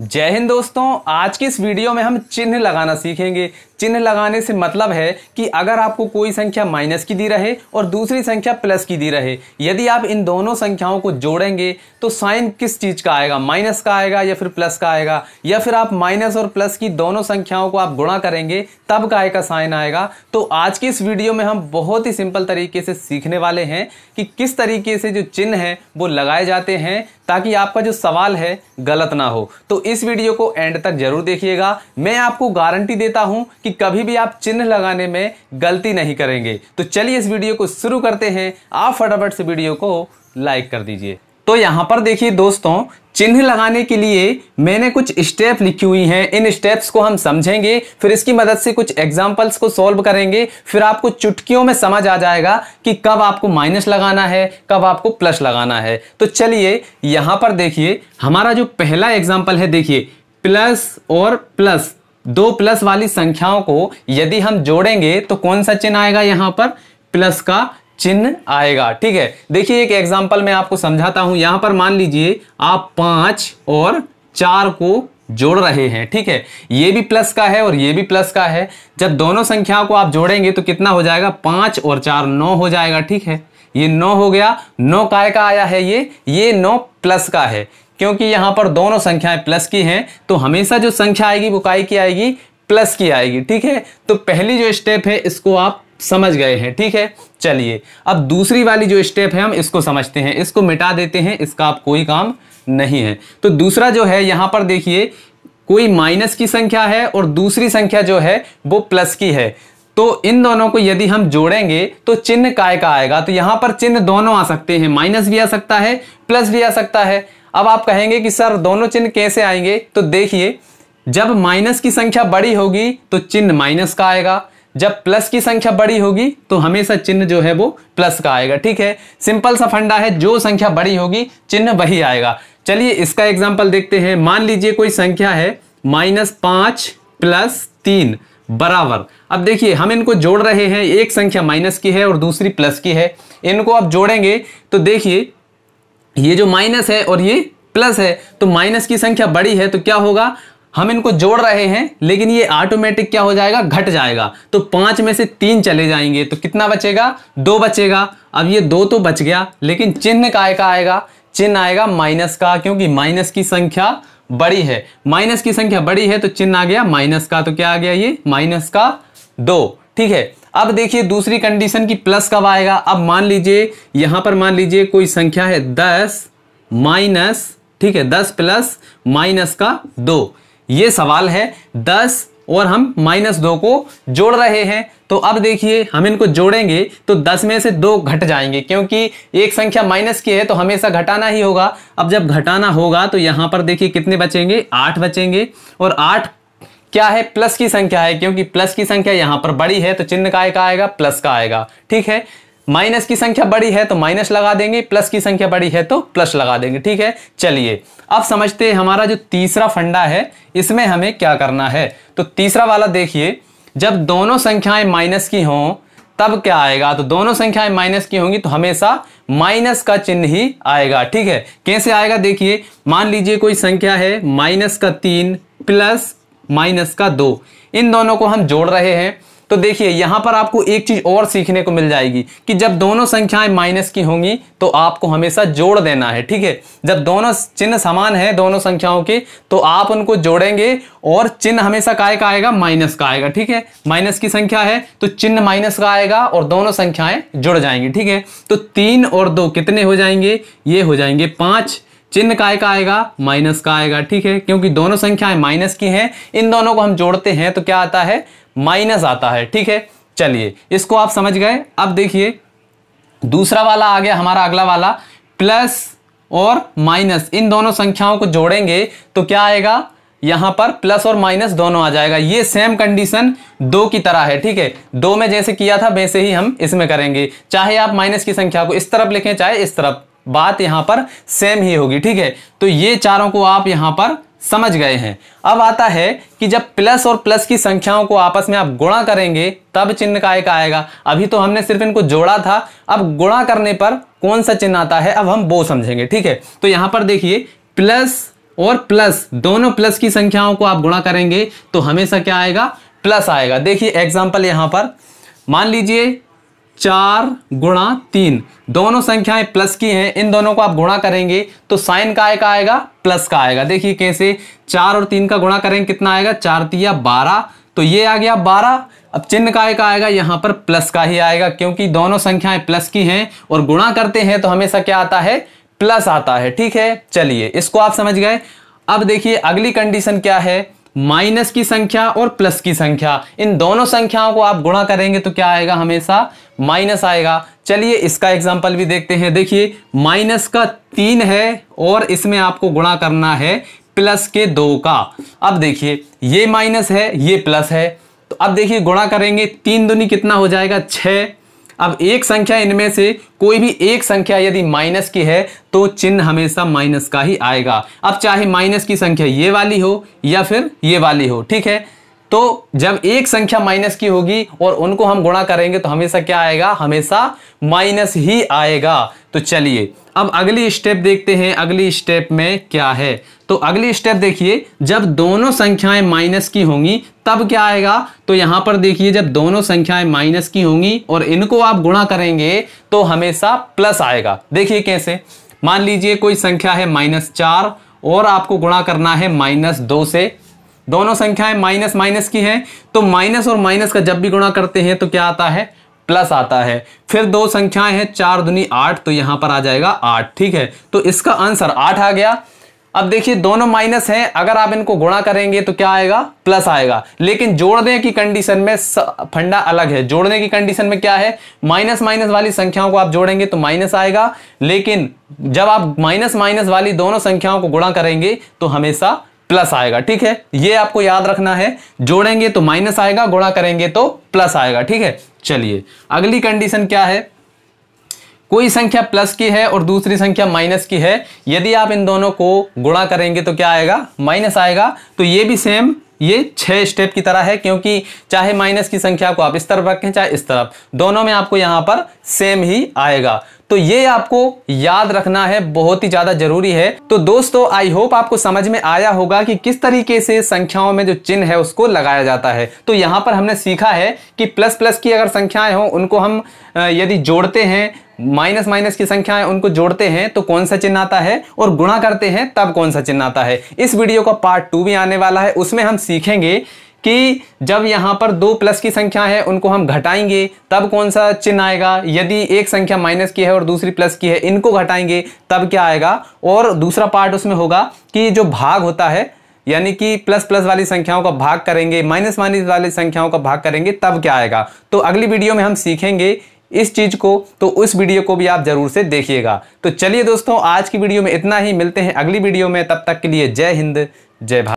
जय हिंद दोस्तों आज की इस वीडियो में हम चिन्ह लगाना सीखेंगे चिन्ह लगाने से मतलब है कि अगर आपको कोई संख्या माइनस की दी रहे और दूसरी संख्या प्लस की दी रहे यदि आप इन दोनों संख्याओं को जोड़ेंगे तो साइन किस चीज़ का आएगा माइनस का आएगा या फिर प्लस का आएगा या फिर आप माइनस और प्लस की दोनों संख्याओं को आप गुणा करेंगे तब काय का साइन आएगा तो आज की इस वीडियो में हम बहुत ही सिंपल तरीके से सीखने वाले हैं कि किस तरीके से जो चिन्ह है वो लगाए जाते हैं ताकि आपका जो सवाल है गलत ना हो तो इस वीडियो को एंड तक जरूर देखिएगा मैं आपको गारंटी देता हूं कि कभी भी आप चिन्ह लगाने में गलती नहीं करेंगे तो चलिए इस वीडियो को शुरू करते हैं आप फटाफट से वीडियो को लाइक कर दीजिए तो यहाँ पर देखिए दोस्तों चिन्ह लगाने के लिए मैंने कुछ स्टेप लिखी हुई हैं इन स्टेप्स को हम समझेंगे फिर इसकी मदद से कुछ एग्जांपल्स को सॉल्व करेंगे फिर आपको चुटकियों में समझ आ जाएगा कि कब आपको माइनस लगाना है कब आपको प्लस लगाना है तो चलिए यहाँ पर देखिए हमारा जो पहला एग्जाम्पल है देखिए प्लस और प्लस दो प्लस वाली संख्याओं को यदि हम जोड़ेंगे तो कौन सा चिन्ह आएगा यहां पर प्लस का चिन्ह आएगा ठीक है देखिए एक एग्जाम्पल मैं आपको समझाता हूं यहां पर मान लीजिए आप पांच और चार को जोड़ रहे हैं ठीक है ये भी प्लस का है और ये भी प्लस का है जब दोनों संख्याओं को आप जोड़ेंगे तो कितना हो जाएगा पांच और चार नौ हो जाएगा ठीक है ये नौ हो गया नौ काय का आया है ये ये नौ प्लस का है क्योंकि यहाँ पर दोनों संख्याएं प्लस की हैं तो हमेशा जो संख्या आएगी वो काय की आएगी प्लस की आएगी ठीक है तो पहली जो स्टेप है इसको आप समझ गए हैं ठीक है चलिए अब दूसरी वाली जो स्टेप है हम इसको समझते हैं इसको मिटा देते हैं इसका आप कोई काम नहीं है तो दूसरा जो है यहाँ पर देखिए कोई माइनस की संख्या है और दूसरी संख्या जो है वो प्लस की है तो इन दोनों को यदि हम जोड़ेंगे तो चिन्ह काय का आएगा तो यहाँ पर चिन्ह दोनों आ सकते हैं माइनस भी आ सकता है प्लस भी आ सकता है अब आप कहेंगे कि सर दोनों चिन्ह कैसे आएंगे तो देखिए जब माइनस की संख्या बड़ी होगी तो चिन्ह माइनस का आएगा जब प्लस की संख्या बड़ी होगी तो हमेशा चिन्ह जो है वो प्लस का आएगा ठीक है सिंपल सा फंडा है जो संख्या बड़ी होगी चिन्ह वही आएगा चलिए इसका एग्जाम्पल देखते हैं मान लीजिए कोई संख्या है माइनस पांच प्लस तीन बराबर अब देखिए हम इनको जोड़ रहे हैं एक संख्या माइनस की है और दूसरी प्लस की है इनको आप जोड़ेंगे तो देखिए ये जो माइनस है और ये प्लस है तो माइनस की संख्या बड़ी है तो क्या होगा हम इनको जोड़ रहे हैं लेकिन ये ऑटोमेटिक क्या हो जाएगा घट जाएगा तो पांच में से तीन चले जाएंगे तो कितना बचेगा दो बचेगा अब ये दो तो बच गया लेकिन चिन्ह काय का आएगा चिन्ह आएगा माइनस का क्योंकि माइनस की संख्या बड़ी है माइनस की संख्या बड़ी है तो चिन्ह आ गया माइनस का तो क्या आ गया ये माइनस का दो ठीक है अब देखिए दूसरी कंडीशन की प्लस कब आएगा अब मान लीजिए यहां पर मान लीजिए कोई संख्या है दस माइनस ठीक है दस प्लस माइनस का दो ये सवाल है दस और हम माइनस दो को जोड़ रहे हैं तो अब देखिए हम इनको जोड़ेंगे तो दस में से दो घट जाएंगे क्योंकि एक संख्या माइनस की है तो हमेशा घटाना ही होगा अब जब घटाना होगा तो यहां पर देखिए कितने बचेंगे आठ बचेंगे और आठ क्या है प्लस की संख्या है क्योंकि प्लस की संख्या यहां पर बड़ी है तो चिन्ह का का आएगा प्लस का आएगा ठीक है माइनस की संख्या बड़ी है तो माइनस लगा देंगे प्लस की संख्या बड़ी है तो प्लस लगा देंगे ठीक है चलिए अब समझते हैं हमारा जो तीसरा फंडा है इसमें हमें क्या करना है तो तीसरा वाला देखिए जब दोनों संख्याएं माइनस की हों तब क्या आएगा तो दोनों संख्याएं माइनस की होंगी तो हमेशा माइनस का चिन्ह ही आएगा ठीक है कैसे आएगा देखिए मान लीजिए कोई संख्या है माइनस का तीन प्लस माइनस का दो इन दोनों को हम जोड़ रहे हैं तो देखिए यहां पर आपको एक चीज़ और सीखने को मिल जाएगी कि जब दोनों संख्याएं माइनस की होंगी तो आपको हमेशा जोड़ देना है ठीक है जब दोनों चिन्ह समान है दोनों संख्याओं के तो आप उनको जोड़ेंगे और चिन्ह हमेशा काय का आएगा माइनस का आएगा ठीक है माइनस की संख्या है तो चिन्ह माइनस का आएगा और दोनों संख्याएं जुड़ जाएंगी ठीक है तो तीन और दो कितने हो जाएंगे ये हो जाएंगे पांच चिन्ह काय का आएगा माइनस का आएगा ठीक है क्योंकि दोनों संख्याएं माइनस की हैं इन दोनों को हम जोड़ते हैं तो क्या आता है माइनस आता है ठीक है चलिए इसको आप समझ गए अब देखिए दूसरा वाला आ गया हमारा अगला वाला प्लस और माइनस इन दोनों संख्याओं को जोड़ेंगे तो क्या आएगा यहां पर प्लस और माइनस दोनों आ जाएगा ये सेम कंडीशन दो की तरह है ठीक है दो में जैसे किया था वैसे ही हम इसमें करेंगे चाहे आप माइनस की संख्या को इस तरफ लिखें चाहे इस तरफ बात यहां पर सेम ही होगी ठीक है तो ये चारों को आप यहां पर समझ गए हैं अब आता है कि जब प्लस और प्लस की संख्याओं को आपस में आप गुणा करेंगे तब चिन्ह का एक आएगा अभी तो हमने सिर्फ इनको जोड़ा था अब गुणा करने पर कौन सा चिन्ह आता है अब हम वो समझेंगे ठीक है तो यहां पर देखिए प्लस और प्लस दोनों प्लस की संख्याओं को आप गुणा करेंगे तो हमेशा क्या आएगा प्लस आएगा देखिए एग्जाम्पल यहां पर मान लीजिए चार गुणा तीन दोनों संख्याएं प्लस की हैं इन दोनों को आप गुणा करेंगे तो साइन का एक आएगा प्लस का आएगा देखिए कैसे चार और तीन का गुणा करेंगे कितना आएगा चार तिया बारह तो ये आ गया बारह अब चिन्ह का एक आएगा यहां पर प्लस का ही आएगा क्योंकि दोनों संख्याएं प्लस की हैं और गुणा करते हैं तो हमेशा क्या आता है प्लस आता है ठीक है चलिए इसको आप समझ गए अब देखिए अगली कंडीशन क्या है माइनस की संख्या और प्लस की संख्या इन दोनों संख्याओं को आप गुणा करेंगे तो क्या आएगा हमेशा माइनस आएगा चलिए इसका एग्जाम्पल भी देखते हैं देखिए माइनस का तीन है और इसमें आपको गुणा करना है प्लस के दो का अब देखिए ये माइनस है ये प्लस है तो अब देखिए गुणा करेंगे तीन दुनी कितना हो जाएगा छः अब एक संख्या इनमें से कोई भी एक संख्या यदि माइनस की है तो चिन्ह हमेशा माइनस का ही आएगा अब चाहे माइनस की संख्या ये वाली हो या फिर ये वाली हो ठीक है तो जब एक संख्या माइनस की होगी और उनको हम गुणा करेंगे तो हमेशा क्या आएगा हमेशा माइनस ही आएगा तो चलिए अब अगली स्टेप देखते हैं अगली स्टेप में क्या है तो अगली स्टेप देखिए जब दोनों संख्याएं माइनस की होंगी तब क्या आएगा तो यहां पर देखिए जब दोनों संख्याएं माइनस की होंगी और इनको आप गुणा करेंगे तो हमेशा प्लस आएगा देखिए कैसे मान लीजिए कोई संख्या है माइनस चार और आपको गुणा करना है माइनस दो से दोनों संख्याएं माइनस माइनस की हैं तो माइनस और माइनस का जब भी गुणा करते हैं तो क्या आता है प्लस आता है फिर दो संख्याएं हैं चार दुनी आठ तो यहां पर आ जाएगा आठ ठीक है तो इसका आंसर आठ आ गया अब देखिए दोनों माइनस हैं अगर आप इनको गुणा करेंगे तो क्या आएगा प्लस आएगा लेकिन जोड़ने की कंडीशन में फंडा अलग है जोड़ने की कंडीशन में क्या है माइनस माइनस वाली संख्याओं को आप जोड़ेंगे तो माइनस आएगा लेकिन जब आप माइनस माइनस वाली दोनों संख्याओं को गुणा करेंगे तो हमेशा प्लस आएगा ठीक है ये आपको याद रखना है जोड़ेंगे तो माइनस आएगा गुणा करेंगे तो प्लस आएगा ठीक है चलिए अगली कंडीशन क्या है कोई संख्या प्लस की है और दूसरी संख्या माइनस की है यदि आप इन दोनों को गुणा करेंगे तो क्या आएगा माइनस आएगा तो ये भी सेम ये छः स्टेप की तरह है क्योंकि चाहे माइनस की संख्या को आप इस तरफ रखें चाहे इस तरफ दोनों में आपको यहाँ पर सेम ही आएगा तो ये आपको याद रखना है बहुत ही ज़्यादा जरूरी है तो दोस्तों आई होप आपको समझ में आया होगा कि किस तरीके से संख्याओं में जो चिन्ह है उसको लगाया जाता है तो यहाँ पर हमने सीखा है कि प्लस प्लस की अगर संख्याएं हों उनको हम यदि जोड़ते हैं माइनस माइनस की है उनको जोड़ते हैं तो कौन सा चिन्ह आता है और गुणा करते हैं तब कौन सा चिन्ह आता है इस वीडियो का पार्ट टू भी आने वाला है उसमें हम सीखेंगे कि जब यहाँ पर दो प्लस की संख्या है उनको हम घटाएंगे तब कौन सा चिन्ह आएगा यदि एक संख्या माइनस की है और दूसरी प्लस की है इनको घटाएंगे तब क्या आएगा और दूसरा पार्ट उसमें होगा कि जो भाग होता है यानी कि प्लस प्लस वाली संख्याओं का भाग करेंगे माइनस माइनस वाली संख्याओं का भाग करेंगे तब क्या आएगा तो अगली वीडियो में हम सीखेंगे इस चीज़ को तो उस वीडियो को भी आप ज़रूर से देखिएगा तो चलिए दोस्तों आज की वीडियो में इतना ही मिलते हैं अगली वीडियो में तब तक के लिए जय हिंद जय भारत